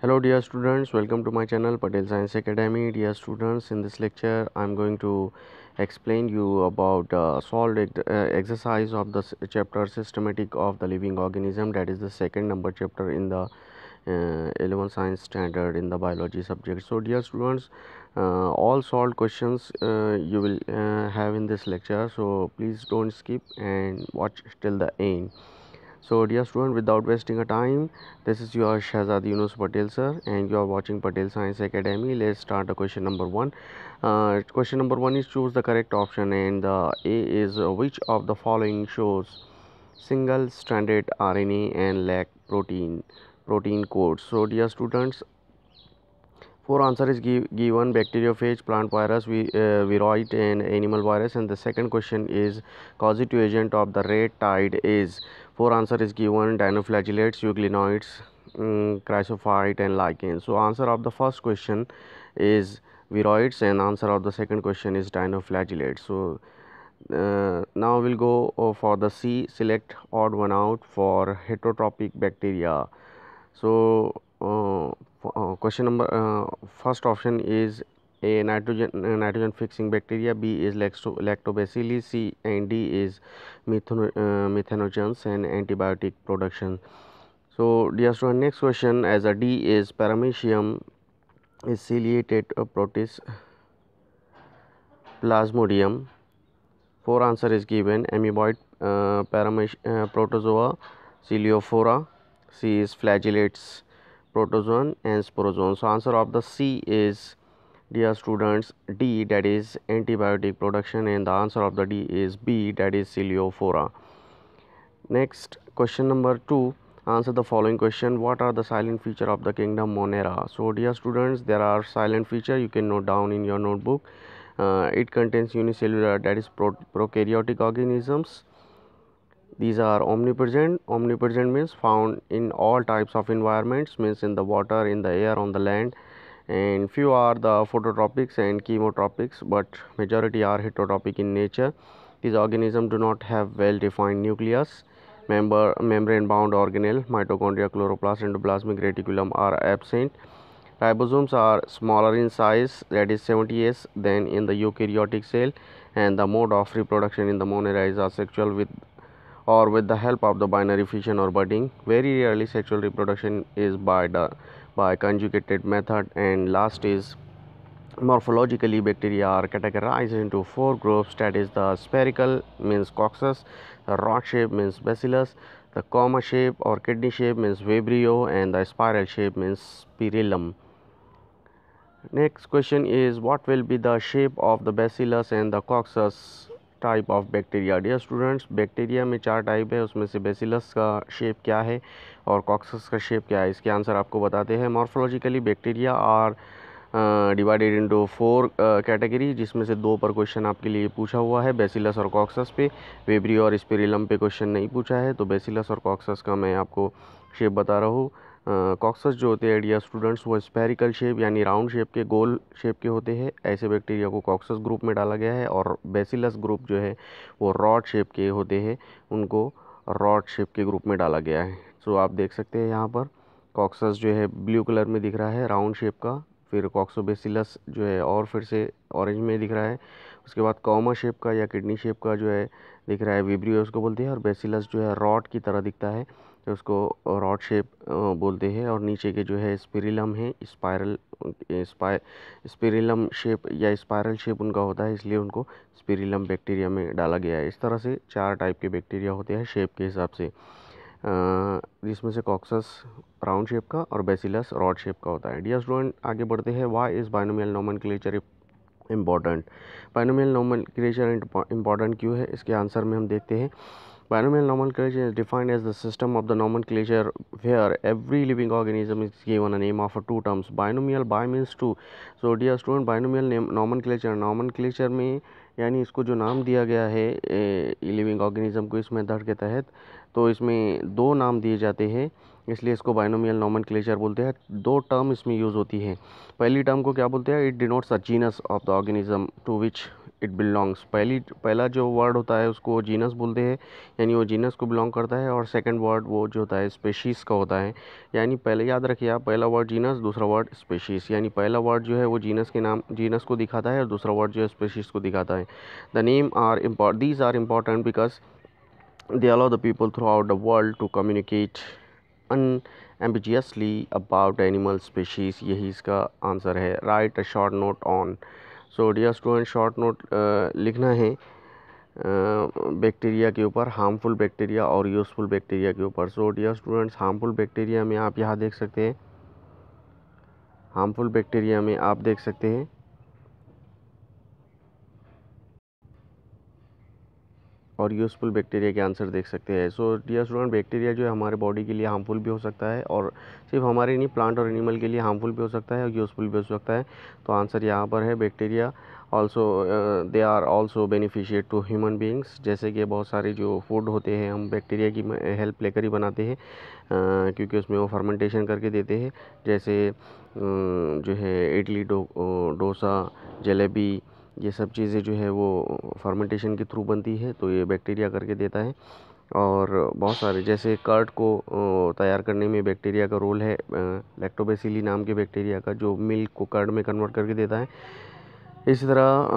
hello dear students welcome to my channel patel science academy dear students in this lecture i'm going to explain you about uh, solved uh, exercise of the chapter systematic of the living organism that is the second number chapter in the uh, 11 science standard in the biology subject so dear students uh, all solved questions uh, you will uh, have in this lecture so please don't skip and watch till the end so dear student without wasting a time this is your Shahzad Yunus Patel sir and you are watching Patel Science Academy let's start the question number one uh, question number one is choose the correct option and the A is uh, which of the following shows single stranded RNA and lack protein protein code so dear students Four answer is give, given bacteriophage, plant virus, we, uh, viroid and animal virus and the second question is causative agent of the red tide is. Four answer is given dinoflagellates, euglenoids, um, chrysophyte and lichen So answer of the first question is viroids and answer of the second question is dinoflagellates. So uh, now we'll go uh, for the C select odd one out for heterotrophic bacteria. So uh, uh, question number uh, first option is a nitrogen uh, nitrogen fixing bacteria b is lacto lactobacillus c and d is methano uh, methanogens and antibiotic production so dear student next question as a d is paramecium is ciliated uh, plasmodium four answer is given amoeboid uh, paramecium uh, protozoa ciliophora. c is flagellates protozoan and sporozoan so answer of the c is dear students d that is antibiotic production and the answer of the d is b that is ciliophora. next question number 2 answer the following question what are the silent feature of the kingdom monera so dear students there are silent feature you can note down in your notebook uh, it contains unicellular that is pro prokaryotic organisms these are omnipresent omnipresent means found in all types of environments means in the water in the air on the land and few are the phototropics and chemotropics but majority are heterotopic in nature these organisms do not have well defined nucleus member membrane bound organelle mitochondria chloroplast endoplasmic reticulum are absent ribosomes are smaller in size that is 70s than in the eukaryotic cell and the mode of reproduction in the monera is asexual with or with the help of the binary fission or budding. Very rarely sexual reproduction is by the by conjugated method and last is morphologically bacteria are categorized into four groups that is the spherical means coxus the rod shape means bacillus the comma shape or kidney shape means vibrio and the spiral shape means spirillum next question is what will be the shape of the bacillus and the coxus type of bacteria dear students bacteria में चार type है उसमें से bacillus का shape क्या है और caucus का शेप क्या है इसके आंसर आपको बताते हैं morphologically bacteria are divided into four category जिसमें से दो पर क्वेश्चन आपके लिए पूछा हुआ है बेसिलस और कॉक्सस पे वेबरी और स्पेरिलम पे क्वेश्चन नहीं पूछा है तो बेसिलस और कॉक्सस का मैं आपको शेप बता रहा हूँ कॉक्सस जो होते हैं एडिया स्टूडेंट्स वो स्पेरिकल शेप यानी राउंड शेप के गोल शेप के होते हैं ऐसे बैक्टीरिया को कॉक्सस ग्रुप में डाला गया है और बेसिलस ग्रुप जो है वो रॉड शेप के होते हैं उनको रॉड शेप के ग्रुप में डाला गया है सो आप देख सकते हैं यहाँ पर कॉक्सस जो है ब्लू कलर में दिख रहा है राउंड शेप का फिर कॉक्सोबेसिलस जो है और फिर से ऑरेंज में दिख रहा है उसके बाद कॉमा शेप का या किडनी शेप का जो है दिख रहा है विब्रियो उसको बोलते हैं और बेसिलस जो है रॉड की तरह दिखता है उसको रॉड शेप बोलते हैं और नीचे के जो है स्पिरिलम है स्पायरल स्पाय स्पिरिलम शेप या स्पायरल शेप उनका होता है इसलिए उनको स्पिरिलम बैक्टीरिया में डाला गया है इस तरह से चार टाइप के बैक्टीरिया होते हैं शेप के हिसाब से जिसमें से कॉक्सस राउंड शेप का और बेसिलस रॉड शेप का होता है डी स्टूडेंट आगे बढ़ते हैं why is binomial nomenclature important binomial nomenclature important क्यों है इसके आंसर में हम देखते हैं Binomial nomenclature is defined as the system of the nomenclature where every living organism is given a name of two terms. Binomial by means two. So dear student, binomial name nomenclature nomenclature में यानी इसको जो नाम दिया गया है living organism को इस मेथड के तहत तो इसमें दो नाम दिए जाते हैं इसलिए इसको बाइनोमियल नॉमन बोलते हैं दो टर्म इसमें यूज़ होती है पहली टर्म को क्या बोलते हैं it denotes a genus of the organism to which it belongs पहली पहला जो वर्ड होता है उसको जीनस बोलते हैं यानी वो जीनस को बिलोंग करता है और सेकंड वर्ड वो जो होता है स्पेशीज़ का होता है यानी पहले याद रखिए आप पहला वर्ड जीनस दूसरा वर्ड स्पेशीज़ यानी पहला वर्ड जो है वो जीनस के नाम जीनस को दिखाता है और दूसरा वर्ड जो है स्पेशीज़ को दिखाता है the name are import these are important because they allow the people throughout the world to communicate unambiguously about animal species यही इसका आंसर है write a short note on so dear student short note लिखना है bacteria के ऊपर harmful bacteria और useful bacteria के ऊपर so dear students harmful bacteria में आप यहाँ देख सकते हैं हार्मफुल बैक्टीरिया में आप देख सकते हैं और यूज़फुल बैक्टीरिया के आंसर देख सकते हैं सो डियर स्टूडेंट बैक्टीरिया जो है हमारे बॉडी के लिए हार्मफुल भी हो सकता है और सिर्फ हमारे नहीं प्लांट और एनिमल के लिए हार्मफुल भी हो सकता है और यूज़फुल भी हो सकता है तो आंसर यहाँ पर है bacteria also they are also beneficial to human beings जैसे कि बहुत सारे जो फूड होते हैं हम बैक्टीरिया की हेल्प लेकर ही बनाते हैं uh, क्योंकि उसमें वो फर्मेंटेशन करके देते हैं जैसे um, जो है इडली uh, डोसा जलेबी ये सब चीज़ें जो है वो फर्मेंटेशन के थ्रू बनती है तो ये बैक्टीरिया करके देता है और बहुत सारे जैसे कर्ट को तैयार करने में बैक्टीरिया का रोल है लैक्टोबेसिली नाम के बैक्टीरिया का जो मिल्क को कर्ड में कन्वर्ट करके देता है इसी तरह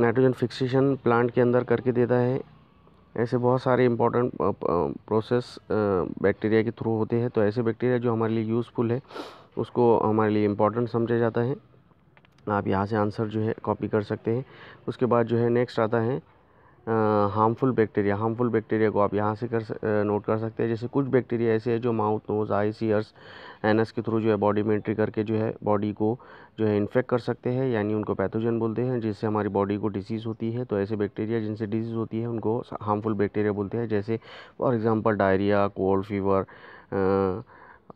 नाइट्रोजन फिक्सेशन प्लांट के अंदर करके देता है ऐसे बहुत सारे इम्पॉर्टेंट प्रोसेस बैक्टीरिया के थ्रू होते हैं तो ऐसे बैक्टीरिया जो हमारे लिए यूज़फुल है उसको हमारे लिए इम्पॉर्टेंट समझा जाता है आप यहाँ से आंसर जो है कॉपी कर सकते हैं उसके बाद जो है नेक्स्ट आता है हार्मफुल बैक्टीरिया हार्मफुल बैक्टीरिया को आप यहाँ से कर नोट कर सकते हैं जैसे कुछ बैक्टीरिया ऐसे हैं जो माउथ नोज आइस एन एस के थ्रू जो है बॉडी में एंट्री करके जो है बॉडी को जो है इन्फेक्ट कर सकते हैं यानी उनको पैथोजन बोलते हैं जिससे हमारी बॉडी को डिसीज़ होती है तो ऐसे बैक्टीरिया जिनसे डिसीज़ होती है उनको हार्मफुल बैक्टीरिया बोलते हैं जैसे for example diarrhoea cold fever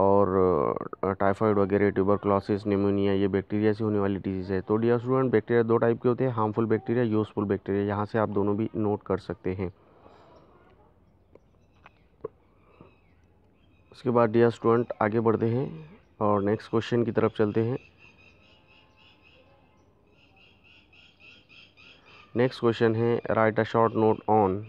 और टाइफाइड वगैरह ट्यूबरक्लोसिस निमोनिया ये बैक्टीरिया से होने वाली डिजीज़ है तो डियर स्टूडेंट बैक्टीरिया दो टाइप के होते हैं हार्मफुल बैक्टीरिया यूज़फुल बैक्टीरिया यहाँ से आप दोनों भी नोट कर सकते हैं उसके बाद डियर स्टूडेंट आगे बढ़ते हैं और नेक्स्ट क्वेश्चन की तरफ चलते हैं नेक्स्ट क्वेश्चन है write a short note on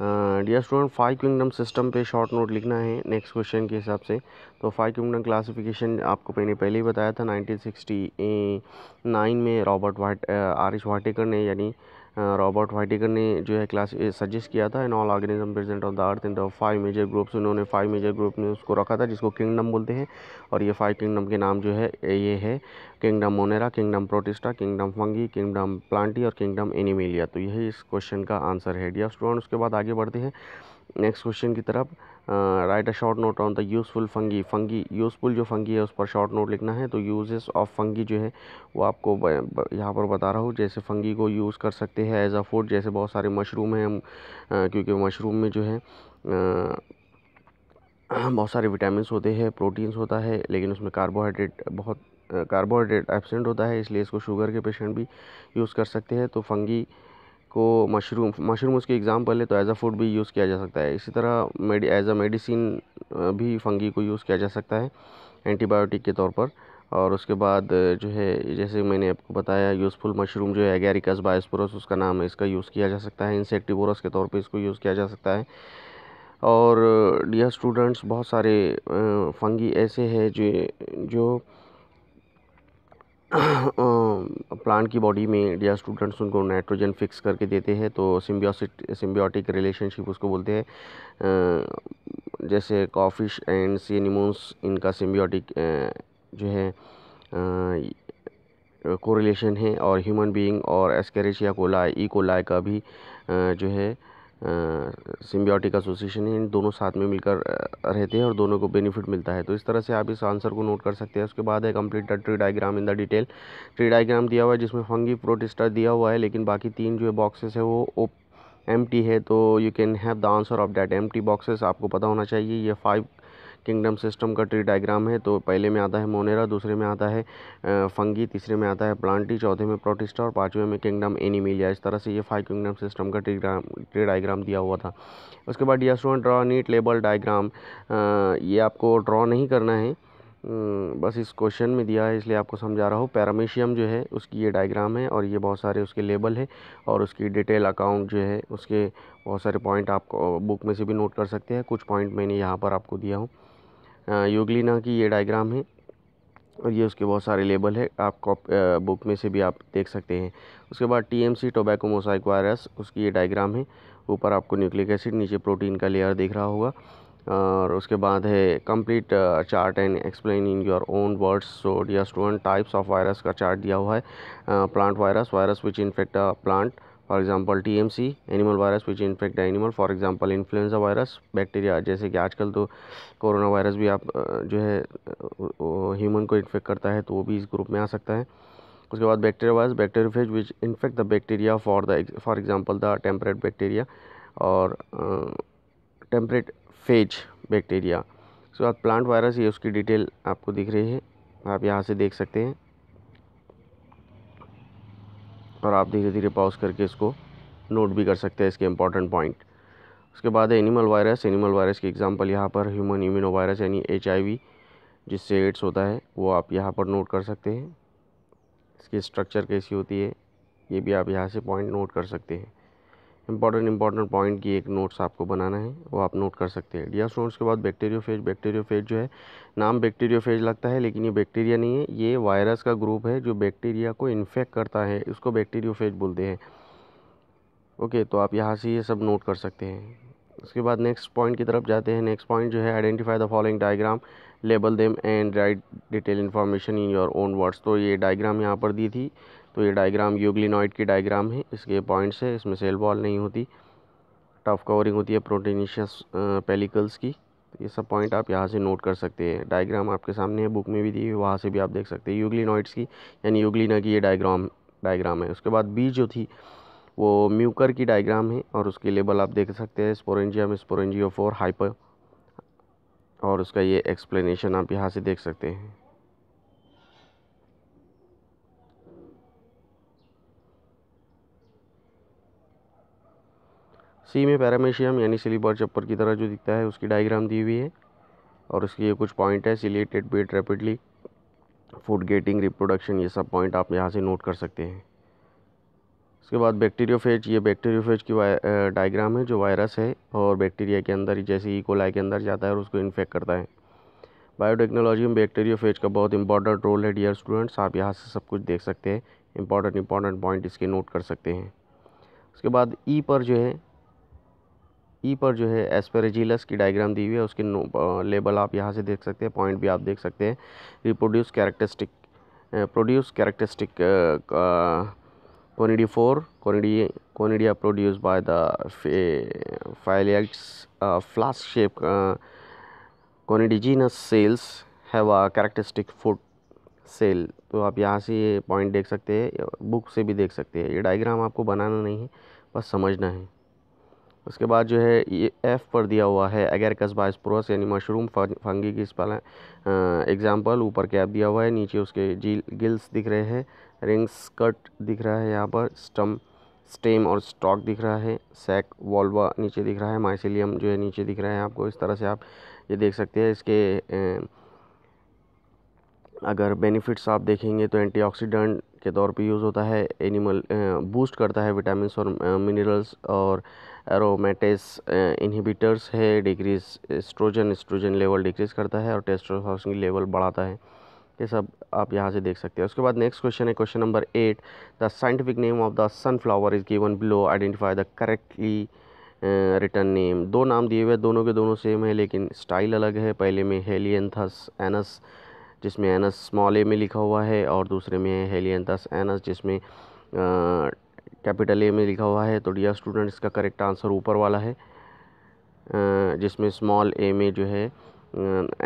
dear student five kingdom system पे शॉर्ट नोट लिखना है नेक्स्ट क्वेश्चन के हिसाब से तो फाइव किंगडम क्लासिफिकेशन आपको मैंने पहले ही बताया था 1969 में रॉबर्ट वाट आरिश वाटेकर ने यानी रॉबर्ट वाइटिकर ने जो है क्लास सजेस्ट eh, किया था in all organism present on the earth the five major groups उन्होंने फाइव मेजर ग्रुप में उसको रखा था जिसको किंगडम बोलते हैं और ये फाइव किंगडम के नाम जो है ये है kingdom Monera kingdom Protista kingdom Fungi kingdom Plantae और किंगडम एनिमेलिया तो यही इस क्वेश्चन का आंसर है डियर स्टूडेंट उसके बाद आगे बढ़ते हैं नेक्स्ट क्वेश्चन की तरफ write a short note on the useful fungi fungi useful जो फंगी है उस पर शॉर्ट नोट लिखना है तो यूजेस ऑफ फंगी जो है वो आपको यहाँ पर बता रहा हूँ जैसे फंगी को यूज़ कर सकते हैं एज अ फूड जैसे बहुत सारे मशरूम हैं क्योंकि मशरूम में जो है बहुत सारे विटामिन होते हैं प्रोटीन्स होता है लेकिन उसमें कार्बोहाइड्रेट बहुत कार्बोहाइड्रेट एबसेंट होता है इसलिए इसको शुगर के पेशेंट भी यूज़ कर सकते हैं तो फंगी को मशरूम मशरूम उसकी एग्ज़ाम्पल है तो एज़ अ फूड भी यूज़ किया जा सकता है इसी तरह एज़ अ मेडिसिन भी फंगी को यूज़ किया जा सकता है एंटीबायोटिक के तौर पर और उसके बाद जो है जैसे मैंने आपको बताया यूज़फुल मशरूम जो है एगेरिकस बायोस्पोरस उसका नाम है इसका यूज़ किया जा सकता है इंसेक्टिवोरस के तौर पर इसको यूज़ किया जा सकता है और डियर स्टूडेंट्स बहुत सारे फंगी ऐसे हैं जो जो प्लांट की बॉडी में या स्टूडेंट्स उनको नाइट्रोजन फिक्स करके देते हैं तो सिम्बियोसिट सिम्बियोटिक रिलेशनशिप उसको बोलते हैं जैसे कॉफिश एंड सीनिमोन्स इनका सिम्बियोटिक जो है कोरिलेशन है और ह्यूमन बीइंग और एस्केरेशिया कोलाई ई कोलाई का भी जो है सिम्बियोटिक एसोसिएशन है इन दोनों साथ में मिलकर रहते हैं और दोनों को बेनिफिट मिलता है तो इस तरह से आप इस आंसर को नोट कर सकते हैं उसके बाद है complete tree diagram in the detail tree diagram दिया हुआ है जिसमें फंगी प्रोटिस्टर दिया हुआ है लेकिन बाकी तीन जो है बॉक्सेस है वो एम है तो you can have the answer of that M boxes आपको पता होना चाहिए ये फाइव किंगडम सिस्टम का ट्री डायग्राम है तो पहले में आता है मोनेरा दूसरे में आता है फंगी तीसरे में आता है प्लांटी चौथे में प्रोटिस्टा और पाँचवें में किंगडम एनीमिलिया इस तरह से ये फाइव किंगडम सिस्टम का ट्री ट्री डायग्राम दिया हुआ था उसके बाद dear student draw neat label diagram ये आपको ड्रॉ नहीं करना है हम्म, बस इस क्वेश्चन में दिया है इसलिए आपको समझा रहा हूँ पैरामीशियम जो है उसकी ये डायग्राम है और ये बहुत सारे उसके लेबल है और उसकी डिटेल अकाउंट जो है उसके बहुत सारे पॉइंट आपको बुक में से भी नोट कर सकते हैं कुछ पॉइंट मैंने यहाँ पर आपको दिया हूँ योगलीना की ये डायग्राम है और ये उसके बहुत सारे लेबल है आप कॉप बुक में से भी आप देख सकते हैं उसके बाद टीएमसी टोबैको मोसाइक वायरस उसकी ये डायग्राम है ऊपर आपको न्यूक्लिक एसिड नीचे प्रोटीन का लेयर देख रहा होगा और उसके बाद है complete chart and explain in your own words so dear student types of virus का चार्ट दिया हुआ है plant virus virus which infect plant for example TMC animal virus which infect the animal for example influenza virus bacteria जैसे कि आजकल तो corona virus भी आप जो है ह्यूमन को इन्फेक्ट करता है तो वो भी इस ग्रुप में आ सकता है उसके बाद bacteria virus phage which infect the bacteria for the for example the temperate bacteria और टेम्परेट फेज बैक्टीरिया उसके बाद प्लांट वायरस ये उसकी डिटेल आपको दिख रही है आप यहाँ से देख सकते हैं और आप धीरे धीरे पॉज करके इसको नोट भी कर सकते हैं इसके इंपॉर्टेंट पॉइंट उसके बाद है एनिमल वायरस एनिमल वायरस की एग्जांपल यहाँ पर ह्यूमन इम्यूनो वायरस यानी एच जिससे एड्स होता है वो आप यहाँ पर नोट कर सकते हैं इसकी स्ट्रक्चर कैसी होती है ये भी आप यहाँ से पॉइंट नोट कर सकते हैं इंपॉर्टेंट इंपॉर्टेंट पॉइंट की एक नोट्स आपको बनाना है वो आप नोट कर सकते हैं डिया के बाद बैक्टीरियोफेज बैक्टीरियोफेज जो है नाम बैक्टीरियोफेज लगता है लेकिन ये बैक्टीरिया नहीं है ये वायरस का ग्रुप है जो बैक्टीरिया को इन्फेक्ट करता है इसको बैक्टीरियोफेज बोलते हैं ओके तो आप यहाँ से ये सब नोट कर सकते हैं उसके बाद नेक्स्ट पॉइंट की तरफ जाते हैं नेक्स्ट पॉइंट जो है identify the following diagram label them and write detail information in your own words तो ये डायग्राम यहाँ पर दी थी तो ये डायग्राम यूग्लिनॉइड की डायग्राम है इसके पॉइंट्स है इसमें सेल वॉल नहीं होती टफ कवरिंग होती है प्रोटीनिशियस पेलिकल्स की तो ये सब पॉइंट आप यहाँ से नोट कर सकते हैं डायग्राम आपके सामने है बुक में भी दी हुई वहाँ से भी आप देख सकते हैं यूग्लिनॉइड्स की यानी यूग्लिना की ये डायग्राम डायग्राम है उसके बाद बी जो थी वो म्यूकर की डायग्राम है और उसके लेबल आप देख सकते हैं स्पोरेंजिया में स्पोरेंजियो फोर हाइपर और उसका ये एक्सप्लेनेशन आप यहाँ से देख सकते हैं सी में पैरामेशियम यानी सिली चप्पर की तरह जो दिखता है उसकी डायग्राम दी हुई है और उसके ये कुछ पॉइंट है ciliated bet rapidly food getting reproduction ये सब पॉइंट आप यहाँ से नोट कर सकते हैं उसके बाद बैक्टीरियोफेज ये बैक्टीरियोफेज की डायग्राम है जो वायरस है और बैक्टीरिया के अंदर जैसे ई e. कोलाई के अंदर जाता है और उसको इन्फेक्ट करता है बायोटेक्नोलॉजी में बैक्टीरियोफेज का बहुत इंपॉर्टेंट रोल है डियर स्टूडेंट्स आप यहाँ से सब कुछ देख सकते हैं इंपॉर्टेंट इंपॉर्टेंट पॉइंट इसके नोट कर सकते हैं उसके बाद ई e पर जो है ई e पर जो है एस्पेरेजिलस की डायग्राम दी हुई है उसके लेबल आप यहाँ से देख सकते हैं पॉइंट भी आप देख सकते हैं reproduce characteristic produce characteristic conidifor for conidia conidia produce by the uh, flask shape uh, cells cells have characteristic food cell तो आप यहाँ से ये पॉइंट देख सकते हैं बुक से भी देख सकते हैं ये डायग्राम आपको बनाना नहीं है बस समझना है उसके बाद जो है ये एफ़ पर दिया हुआ है अगर कस्बाइस प्रोस यानी मशरूम फंगी की स्पेल एग्जाम्पल ऊपर कैप दिया हुआ है नीचे उसके जी गिल्स दिख रहे हैं रिंग्स कट दिख रहा है यहाँ पर स्टम स्टेम और स्टॉक दिख रहा है सैक वॉल्वा नीचे दिख रहा है माइसिलियम जो है नीचे दिख रहा है आपको इस तरह से आप ये देख सकते हैं इसके ए, अगर बेनिफिट्स आप देखेंगे तो एंटीऑक्सीडेंट के तौर पे यूज़ होता है एनिमल बूस्ट करता है विटामिन और मिनरल्स और एरोमेटेस इनहिबिटर्स uh, है decrease oestrogen oestrogen level decrease करता है और टेस्टोस्टेरोन लेवल बढ़ाता है ये सब आप यहाँ से देख सकते हैं उसके बाद नेक्स्ट क्वेश्चन है question number eight the scientific name of the sunflower is given below identify the correctly written name दो नाम दिए हुए दोनों के दोनों सेम है लेकिन स्टाइल अलग है पहले में हेलियंथस एनस जिसमें एनस स्मॉल ए में लिखा हुआ है और दूसरे में है हेलियंथस एनस जिसमें uh, कैपिटल ए में लिखा हुआ है तो डियर स्टूडेंट इसका करेक्ट आंसर ऊपर वाला है जिसमें स्मॉल ए में जो है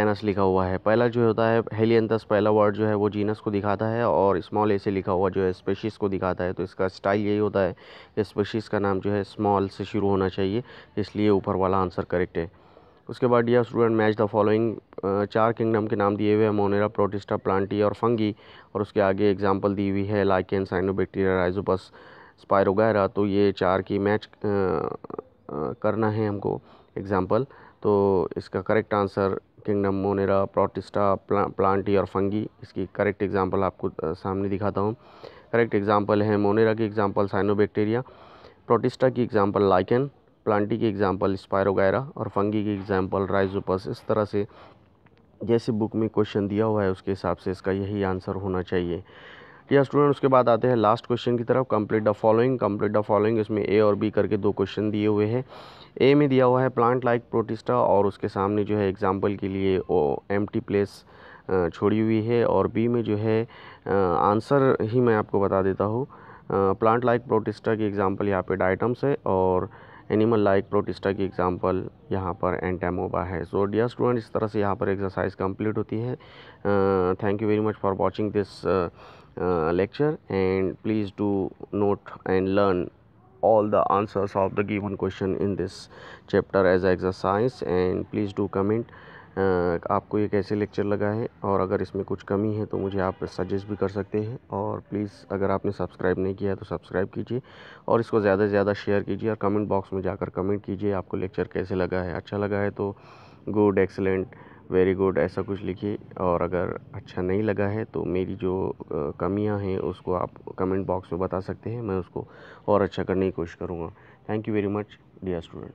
एनस लिखा हुआ है पहला जो होता है हेलियंथस पहला वर्ड जो है वो जीनस को दिखाता है और स्मॉल ए से लिखा हुआ जो है स्पेशीज़ को दिखाता है तो इसका स्टाइल यही होता है कि स्पेशीज़ का नाम जो है स्मॉल से शुरू होना चाहिए इसलिए ऊपर वाला आंसर करेक्ट है उसके बाद dear student match the following चार किंगडम के नाम दिए हुए हैं मोनेरा प्रोटिस्टा प्लांटी और फंगी और उसके आगे एग्जाम्पल दी हुई है लाइकेन साइनोबैक्टीरिया राइजोपस स्पायर वगैरह तो ये चार की मैच करना है हमको एग्ज़ाम्पल तो इसका correct answer kingdom Monera Protista प्ला, प्लांटी और फंगी इसकी करेक्ट एग्ज़ाम्पल आपको सामने दिखाता हूँ करेक्ट एग्ज़ाम्पल है मोनेरा की एग्ज़ाम्पल साइनोबैक्टीरिया प्रोटिस्टा की एग्ज़ाम्पल लाइकन प्लांटी की एग्ज़ाम्पल वगैरह और फंगी की एग्ज़ाम्पल राइजोपस इस तरह से जैसे बुक में क्वेश्चन दिया हुआ है उसके हिसाब से इसका यही आंसर होना चाहिए क्लियर स्टूडेंट उसके बाद आते हैं लास्ट क्वेश्चन की तरफ complete the following complete the following इसमें ए और बी करके दो क्वेश्चन दिए हुए हैं ए में दिया हुआ है प्लांट लाइक प्रोटिस्टा और उसके सामने जो है एग्जाम्पल के लिए ओ एम प्लेस छोड़ी हुई है और बी में जो है आंसर ही मैं आपको बता देता हूँ प्लांट लाइक प्रोटिस्टा की एग्ज़ाम्पल यहाँ पे डाइटम्स है और एनिमल लाइक प्रोटिस्टा की एग्ज़ाम्पल यहाँ पर एंटेमोबा है सो डियर स्टूडेंट इस तरह से यहाँ पर एक्सरसाइज कंप्लीट होती है thank you very much for watching this lecture uh, lecture and please do note and learn all the answers of the given question in this chapter as exercise and please do comment Uh, आपको ये कैसे lecture लगा है और अगर इसमें कुछ कमी है तो मुझे आप सजेस्ट भी कर सकते हैं और प्लीज़ अगर आपने सब्सक्राइब नहीं किया है तो सब्सक्राइब कीजिए और इसको ज़्यादा से ज़्यादा शेयर कीजिए और कमेंट बॉक्स में जाकर कमेंट कीजिए आपको लेक्चर कैसे लगा है अच्छा लगा है तो गुड एक्सेलेंट वेरी गुड ऐसा कुछ लिखिए और अगर अच्छा नहीं लगा है तो मेरी जो कमियां हैं उसको आप कमेंट बॉक्स में बता सकते हैं मैं उसको और अच्छा करने की कोशिश करूँगा thank you very much dear student